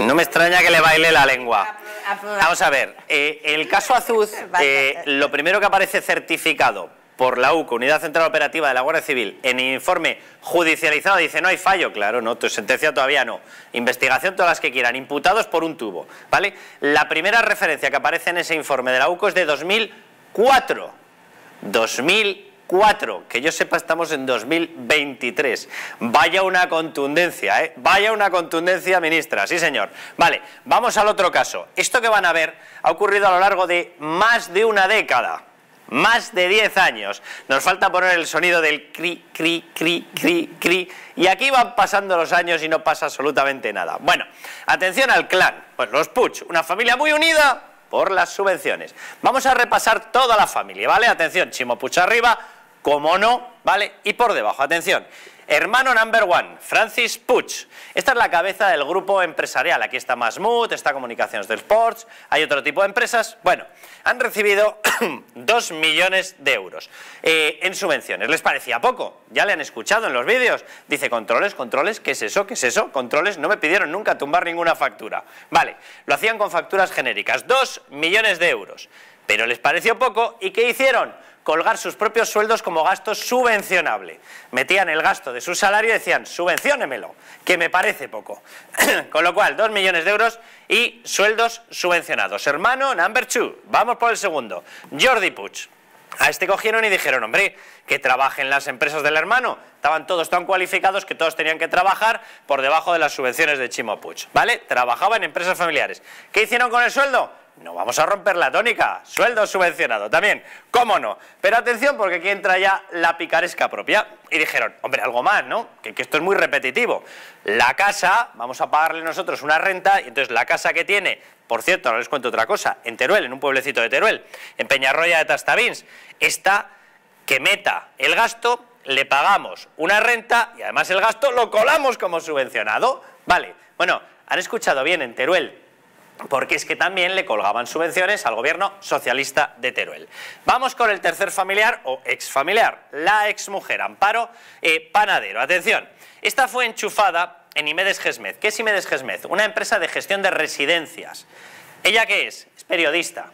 No me extraña que le baile la lengua. Vamos a ver, eh, el caso Azuz, eh, lo primero que aparece certificado por la UCO, Unidad Central Operativa de la Guardia Civil, en informe judicializado, dice no hay fallo, claro, no, tu sentencia todavía no, investigación todas las que quieran, imputados por un tubo, ¿vale? La primera referencia que aparece en ese informe de la UCO es de 2004, 2004. ...cuatro, Que yo sepa, estamos en 2023. Vaya una contundencia, ¿eh? Vaya una contundencia, ministra. Sí, señor. Vale, vamos al otro caso. Esto que van a ver ha ocurrido a lo largo de más de una década más de 10 años. Nos falta poner el sonido del cri, cri, cri, cri, cri. Y aquí van pasando los años y no pasa absolutamente nada. Bueno, atención al clan. Pues los Puch, una familia muy unida por las subvenciones. Vamos a repasar toda la familia, ¿vale? Atención, Chimo Puch arriba, como no, ¿vale? Y por debajo, atención, hermano number one, Francis Puch. Esta es la cabeza del grupo empresarial. Aquí está Masmut, está Comunicaciones del Sports, hay otro tipo de empresas. Bueno, han recibido 2 millones de euros eh, en subvenciones. ¿Les parecía poco? Ya le han escuchado en los vídeos. Dice, controles, controles, ¿qué es eso? ¿Qué es eso? Controles, no me pidieron nunca tumbar ninguna factura. Vale, lo hacían con facturas genéricas. 2 millones de euros. Pero les pareció poco y ¿qué hicieron? colgar sus propios sueldos como gasto subvencionable. Metían el gasto de su salario y decían, subvenciónemelo, que me parece poco. Con lo cual, dos millones de euros y sueldos subvencionados. Hermano, number two, vamos por el segundo. Jordi Puch A este cogieron y dijeron, hombre, que trabajen las empresas del hermano. Estaban todos tan cualificados que todos tenían que trabajar por debajo de las subvenciones de Chimo Puch. ¿Vale? Trabajaba en empresas familiares. ¿Qué hicieron con el sueldo? no vamos a romper la tónica, sueldo subvencionado también, cómo no. Pero atención porque aquí entra ya la picaresca propia y dijeron, hombre, algo más, ¿no? Que, esto es muy repetitivo. La casa, vamos a pagarle nosotros una renta y entonces la casa que tiene, por cierto, no les cuento otra cosa, en Teruel, en un pueblecito de Teruel, en Peñarroya de Tastavins, está que meta el gasto, le pagamos una renta y además el gasto lo colamos como subvencionado. Vale, bueno, han escuchado bien en Teruel, porque es que también le colgaban subvenciones al gobierno socialista de Teruel. Vamos con el tercer familiar o exfamiliar, la exmujer Amparo eh, Panadero. Atención, esta fue enchufada en Imedes Gesmed. ¿Qué es Imedes Gesmed? Una empresa de gestión de residencias. ¿Ella qué es? Es periodista,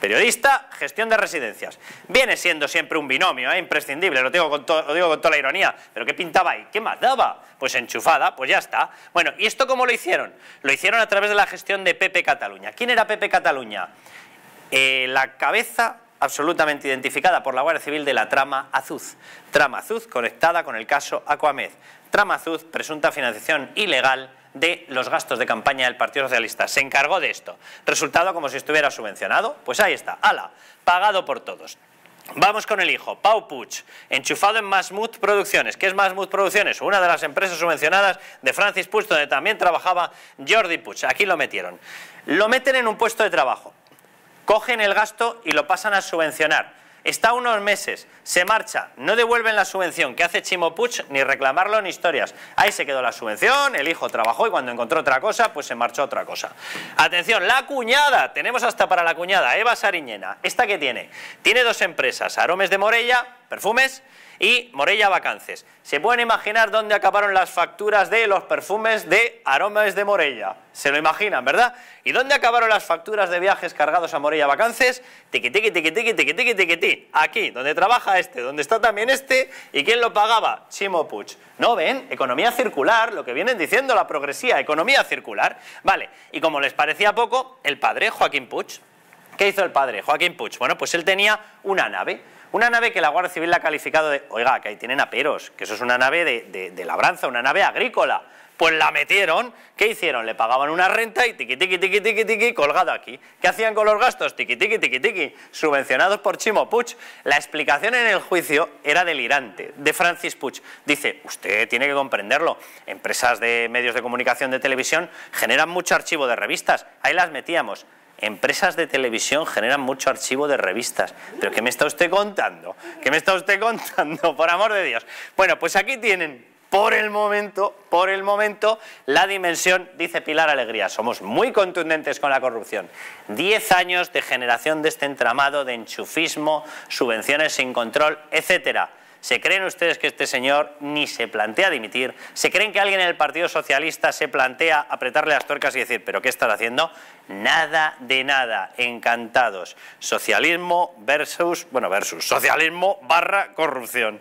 Periodista, gestión de residencias. Viene siendo siempre un binomio, ¿eh? imprescindible, lo digo, con lo toda la ironía. ¿Pero qué pintaba ahí? ¿Qué más daba? Pues enchufada, pues ya está. Bueno, ¿y esto cómo lo hicieron? Lo hicieron a través de la gestión de Pepe Cataluña. ¿Quién era Pepe Cataluña? Eh, la cabeza absolutamente identificada por la Guardia Civil de la trama Azuz. Trama Azuz conectada con el caso Aquamed. Trama Azuz, presunta financiación ilegal de los gastos de campaña del Partido Socialista. Se encargó de esto. Resultado como si estuviera subvencionado. Pues ahí está, ala, pagado por todos. Vamos con el hijo, Pau Puch enchufado en Masmut Producciones. ¿Qué es Masmut Producciones? Una de las empresas subvencionadas de Francis Puch, donde también trabajaba Jordi Puch Aquí lo metieron. Lo meten en un puesto de trabajo, cogen el gasto y lo pasan a subvencionar está unos meses, se marcha, no devuelven la subvención, que hace Chimopuch? Ni reclamarlo ni historias. Ahí se quedó la subvención, el hijo trabajó y cuando encontró otra cosa, pues se marchó otra cosa. Atención, la cuñada, tenemos hasta para la cuñada, Eva Sariñena. ¿Esta que tiene? Tiene dos empresas, Aromes de Morella, perfumes, y Morella Vacances. ¿Se pueden imaginar dónde acabaron las facturas de los perfumes de Aromas de Morella? Se lo imaginan, ¿verdad? ¿Y dónde acabaron las facturas de viajes cargados a Morella Vacances? Tiqui, tiqui, tiqui, tiqui, Aquí, donde trabaja este, donde está también este. ¿Y quién lo pagaba? Chimo Puch. ¿No ven? Economía circular, lo que vienen diciendo la progresía, economía circular. Vale, y como les parecía poco, el padre, Joaquín Puch, ¿Qué hizo el padre? Joaquín Puch? Bueno, pues él tenía una nave una nave que la Guardia Civil la ha calificado de, oiga, que ahí tienen aperos, que eso es una nave de, labranza, una nave agrícola. Pues la metieron, ¿qué hicieron? Le pagaban una renta y tiqui, tiqui, tiqui, tiqui, tiqui, colgado aquí. ¿Qué hacían con los gastos? Tiqui, tiqui, tiqui, tiqui, subvencionados por Chimo Puch. La explicación en el juicio era delirante, de Francis Puch. Dice, usted tiene que comprenderlo, empresas de medios de comunicación de televisión generan mucho archivo de revistas, ahí las metíamos. Empresas de televisión generan mucho archivo de revistas. ¿Pero qué me está usted contando? ¿Qué me está usted contando? Por amor de Dios. Bueno, pues aquí tienen por el momento, por el momento, la dimensión, dice Pilar Alegría, somos muy contundentes con la corrupción. Diez años de generación de este entramado de enchufismo, subvenciones sin control, etcétera. ¿Se creen ustedes que este señor ni se plantea dimitir? ¿Se creen que alguien en el Partido Socialista se plantea apretarle las tuercas y decir, pero qué están haciendo? Nada de nada, encantados. Socialismo versus, bueno, versus, socialismo barra corrupción.